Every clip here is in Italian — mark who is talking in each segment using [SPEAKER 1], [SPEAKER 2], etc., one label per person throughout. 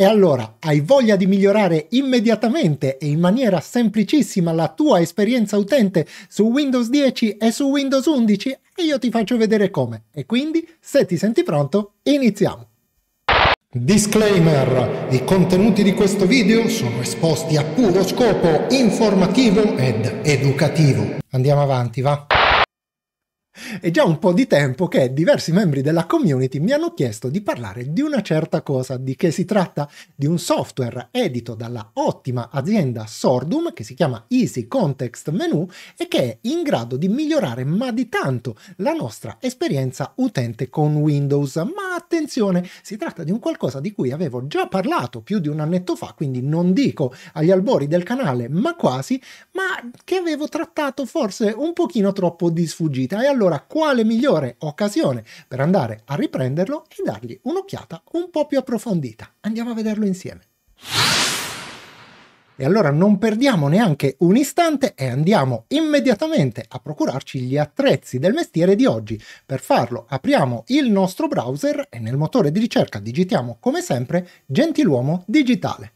[SPEAKER 1] E allora hai voglia di migliorare immediatamente e in maniera semplicissima la tua esperienza utente su Windows 10 e su Windows 11? io ti faccio vedere come. E quindi, se ti senti pronto, iniziamo! Disclaimer! I contenuti di questo video sono esposti a puro scopo informativo ed educativo. Andiamo avanti, va? È già un po' di tempo che diversi membri della community mi hanno chiesto di parlare di una certa cosa, di che si tratta di un software edito dalla ottima azienda Sordum che si chiama Easy Context Menu e che è in grado di migliorare ma di tanto la nostra esperienza utente con Windows. Ma attenzione, si tratta di un qualcosa di cui avevo già parlato più di un annetto fa, quindi non dico agli albori del canale, ma quasi, ma che avevo trattato forse un pochino troppo di sfuggita e allora allora quale migliore occasione per andare a riprenderlo e dargli un'occhiata un po' più approfondita. Andiamo a vederlo insieme. E allora non perdiamo neanche un istante e andiamo immediatamente a procurarci gli attrezzi del mestiere di oggi. Per farlo apriamo il nostro browser e nel motore di ricerca digitiamo come sempre Gentiluomo Digitale.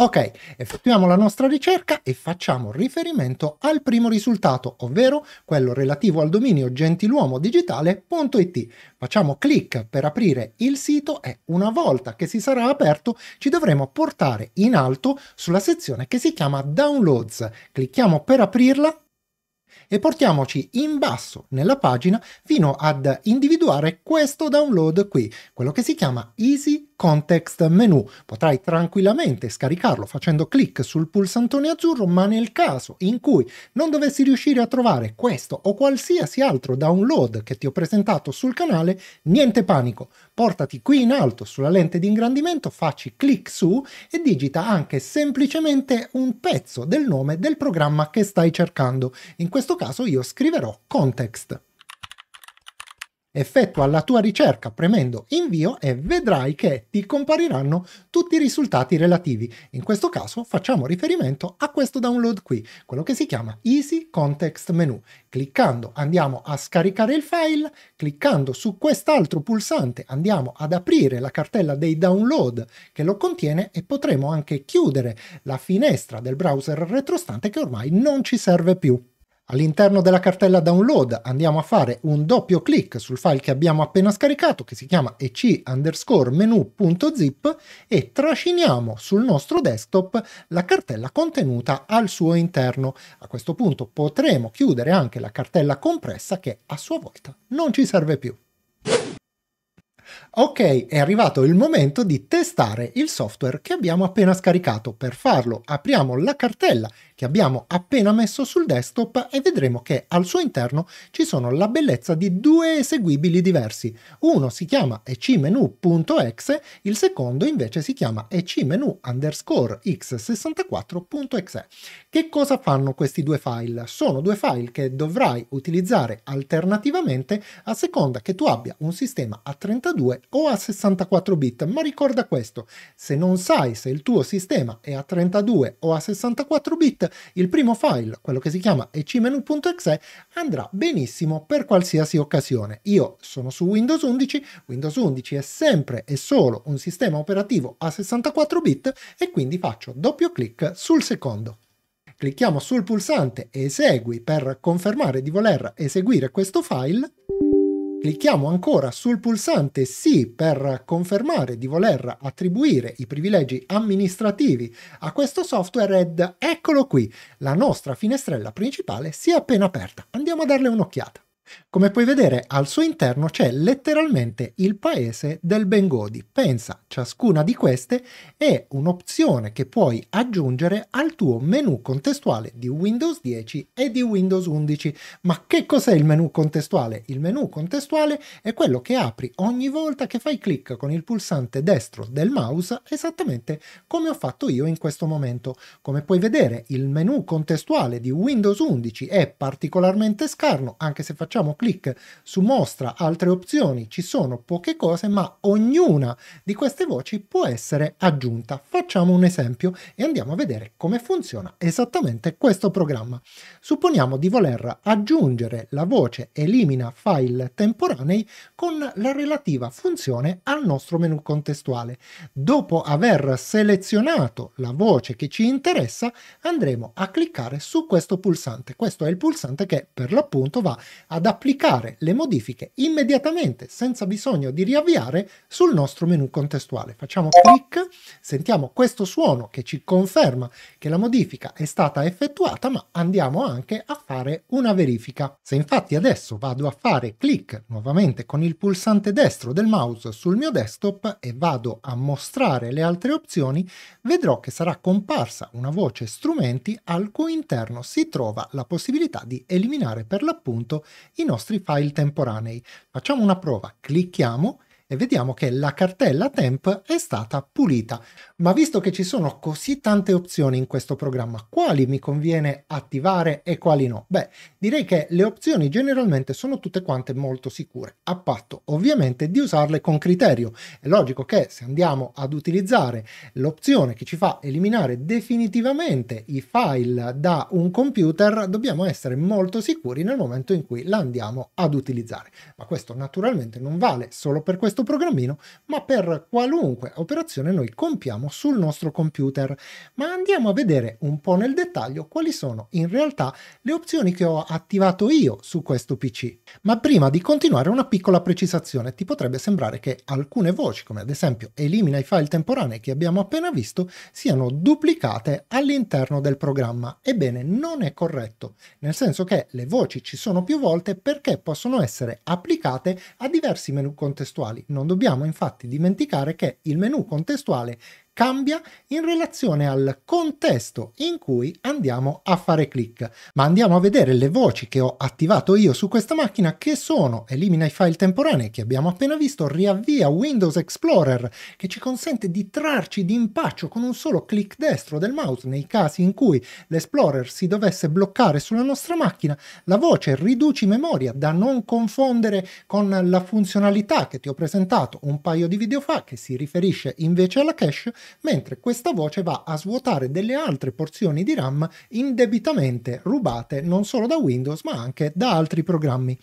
[SPEAKER 1] Ok, effettuiamo la nostra ricerca e facciamo riferimento al primo risultato, ovvero quello relativo al dominio gentiluomodigitale.it. Facciamo clic per aprire il sito e una volta che si sarà aperto ci dovremo portare in alto sulla sezione che si chiama Downloads. Clicchiamo per aprirla e portiamoci in basso nella pagina fino ad individuare questo download qui, quello che si chiama Easy context menu. Potrai tranquillamente scaricarlo facendo clic sul pulsantone azzurro, ma nel caso in cui non dovessi riuscire a trovare questo o qualsiasi altro download che ti ho presentato sul canale, niente panico. Portati qui in alto sulla lente di ingrandimento, facci clic su e digita anche semplicemente un pezzo del nome del programma che stai cercando. In questo caso io scriverò context effettua la tua ricerca premendo invio e vedrai che ti compariranno tutti i risultati relativi. In questo caso facciamo riferimento a questo download qui, quello che si chiama Easy Context Menu. Cliccando andiamo a scaricare il file, cliccando su quest'altro pulsante andiamo ad aprire la cartella dei download che lo contiene e potremo anche chiudere la finestra del browser retrostante che ormai non ci serve più. All'interno della cartella download andiamo a fare un doppio clic sul file che abbiamo appena scaricato che si chiama ec underscore menu.zip e trasciniamo sul nostro desktop la cartella contenuta al suo interno. A questo punto potremo chiudere anche la cartella compressa che a sua volta non ci serve più. Ok, è arrivato il momento di testare il software che abbiamo appena scaricato. Per farlo apriamo la cartella che abbiamo appena messo sul desktop e vedremo che al suo interno ci sono la bellezza di due eseguibili diversi. Uno si chiama ecmenu.exe, il secondo invece si chiama ecmenu underscore x64.exe. Che cosa fanno questi due file? Sono due file che dovrai utilizzare alternativamente a seconda che tu abbia un sistema a 32 o a 64 bit, ma ricorda questo, se non sai se il tuo sistema è a 32 o a 64 bit, il primo file, quello che si chiama ecmenu.exe, andrà benissimo per qualsiasi occasione. Io sono su Windows 11, Windows 11 è sempre e solo un sistema operativo a 64 bit e quindi faccio doppio clic sul secondo clicchiamo sul pulsante Esegui per confermare di voler eseguire questo file Clicchiamo ancora sul pulsante Sì per confermare di voler attribuire i privilegi amministrativi a questo software ed eccolo qui, la nostra finestrella principale si è appena aperta. Andiamo a darle un'occhiata. Come puoi vedere, al suo interno c'è letteralmente il paese del Bengodi. Pensa, ciascuna di queste è un'opzione che puoi aggiungere al tuo menu contestuale di Windows 10 e di Windows 11. Ma che cos'è il menu contestuale? Il menu contestuale è quello che apri ogni volta che fai clic con il pulsante destro del mouse, esattamente come ho fatto io in questo momento. Come puoi vedere, il menu contestuale di Windows 11 è particolarmente scarno, anche se facciamo facciamo clic su mostra altre opzioni, ci sono poche cose, ma ognuna di queste voci può essere aggiunta. Facciamo un esempio e andiamo a vedere come funziona esattamente questo programma. Supponiamo di voler aggiungere la voce elimina file temporanei con la relativa funzione al nostro menu contestuale. Dopo aver selezionato la voce che ci interessa, andremo a cliccare su questo pulsante. Questo è il pulsante che per l'appunto va ad applicare le modifiche immediatamente senza bisogno di riavviare sul nostro menu contestuale. Facciamo clic, sentiamo questo suono che ci conferma che la modifica è stata effettuata ma andiamo anche a fare una verifica. Se infatti adesso vado a fare clic nuovamente con il pulsante destro del mouse sul mio desktop e vado a mostrare le altre opzioni vedrò che sarà comparsa una voce strumenti al cui interno si trova la possibilità di eliminare per l'appunto i nostri file temporanei. Facciamo una prova, clicchiamo e vediamo che la cartella temp è stata pulita. Ma visto che ci sono così tante opzioni in questo programma, quali mi conviene attivare e quali no? Beh, direi che le opzioni generalmente sono tutte quante molto sicure, a patto ovviamente di usarle con criterio. È logico che se andiamo ad utilizzare l'opzione che ci fa eliminare definitivamente i file da un computer, dobbiamo essere molto sicuri nel momento in cui la andiamo ad utilizzare. Ma questo naturalmente non vale solo per questo questo programmino, ma per qualunque operazione noi compiamo sul nostro computer. Ma andiamo a vedere un po' nel dettaglio quali sono in realtà le opzioni che ho attivato io su questo PC. Ma prima di continuare una piccola precisazione, ti potrebbe sembrare che alcune voci, come ad esempio elimina i file temporanei che abbiamo appena visto, siano duplicate all'interno del programma. Ebbene, non è corretto, nel senso che le voci ci sono più volte perché possono essere applicate a diversi menu contestuali, non dobbiamo infatti dimenticare che il menu contestuale cambia in relazione al contesto in cui andiamo a fare clic. Ma andiamo a vedere le voci che ho attivato io su questa macchina che sono elimina i file temporanei che abbiamo appena visto, riavvia Windows Explorer che ci consente di trarci d'impaccio con un solo clic destro del mouse nei casi in cui l'Explorer si dovesse bloccare sulla nostra macchina, la voce riduci memoria da non confondere con la funzionalità che ti ho presentato un paio di video fa che si riferisce invece alla cache mentre questa voce va a svuotare delle altre porzioni di RAM indebitamente rubate non solo da Windows ma anche da altri programmi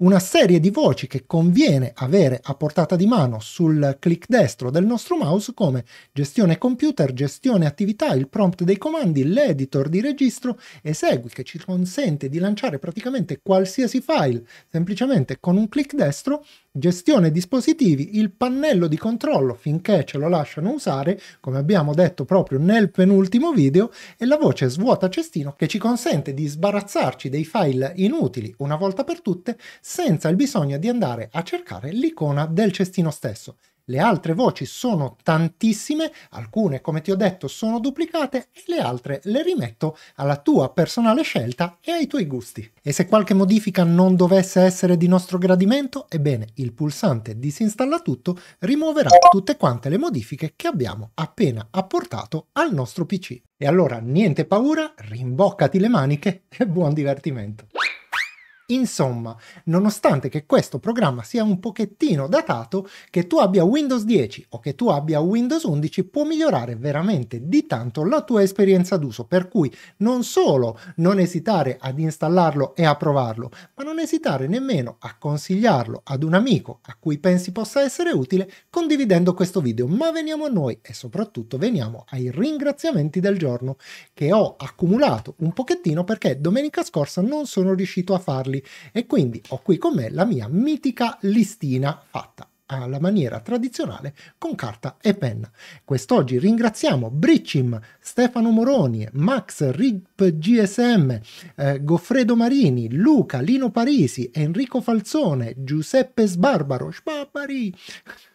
[SPEAKER 1] una serie di voci che conviene avere a portata di mano sul clic destro del nostro mouse come gestione computer, gestione attività, il prompt dei comandi, l'editor di registro esegui che ci consente di lanciare praticamente qualsiasi file semplicemente con un clic destro gestione dispositivi, il pannello di controllo finché ce lo lasciano usare, come abbiamo detto proprio nel penultimo video, e la voce svuota cestino che ci consente di sbarazzarci dei file inutili una volta per tutte senza il bisogno di andare a cercare l'icona del cestino stesso. Le altre voci sono tantissime, alcune come ti ho detto sono duplicate e le altre le rimetto alla tua personale scelta e ai tuoi gusti. E se qualche modifica non dovesse essere di nostro gradimento, ebbene il pulsante disinstalla tutto rimuoverà tutte quante le modifiche che abbiamo appena apportato al nostro PC. E allora niente paura, rimboccati le maniche e buon divertimento! Insomma, nonostante che questo programma sia un pochettino datato, che tu abbia Windows 10 o che tu abbia Windows 11 può migliorare veramente di tanto la tua esperienza d'uso, per cui non solo non esitare ad installarlo e a provarlo, ma non esitare nemmeno a consigliarlo ad un amico a cui pensi possa essere utile condividendo questo video. Ma veniamo a noi e soprattutto veniamo ai ringraziamenti del giorno che ho accumulato un pochettino perché domenica scorsa non sono riuscito a farli e quindi ho qui con me la mia mitica listina fatta alla maniera tradizionale con carta e penna. Quest'oggi ringraziamo Bricim, Stefano Moroni, Max Rigp GSM, eh, Goffredo Marini, Luca, Lino Parisi, Enrico Falzone, Giuseppe Sbarbaro, Sbarbari,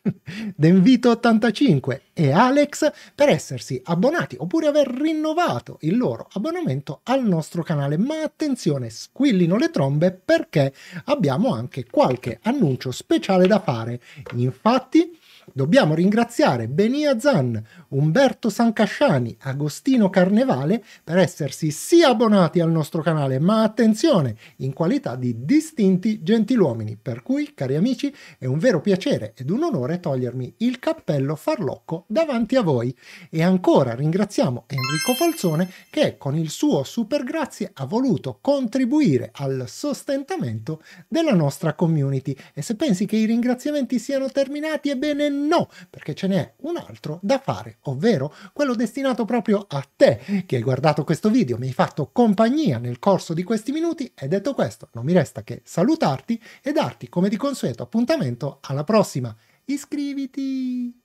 [SPEAKER 1] Denvito85 e Alex per essersi abbonati oppure aver rinnovato il loro abbonamento al nostro canale. Ma attenzione, squillino le trombe perché abbiamo anche qualche annuncio speciale da fare Infatti, Dobbiamo ringraziare Benia Zan, Umberto Sancasciani, Agostino Carnevale per essersi sì abbonati al nostro canale, ma attenzione, in qualità di distinti gentiluomini. Per cui, cari amici, è un vero piacere ed un onore togliermi il cappello farlocco davanti a voi. E ancora ringraziamo Enrico Falzone che con il suo super grazie ha voluto contribuire al sostentamento della nostra community. E se pensi che i ringraziamenti siano terminati, ebbene no, perché ce n'è un altro da fare, ovvero quello destinato proprio a te che hai guardato questo video, mi hai fatto compagnia nel corso di questi minuti e detto questo non mi resta che salutarti e darti come di consueto appuntamento alla prossima. Iscriviti!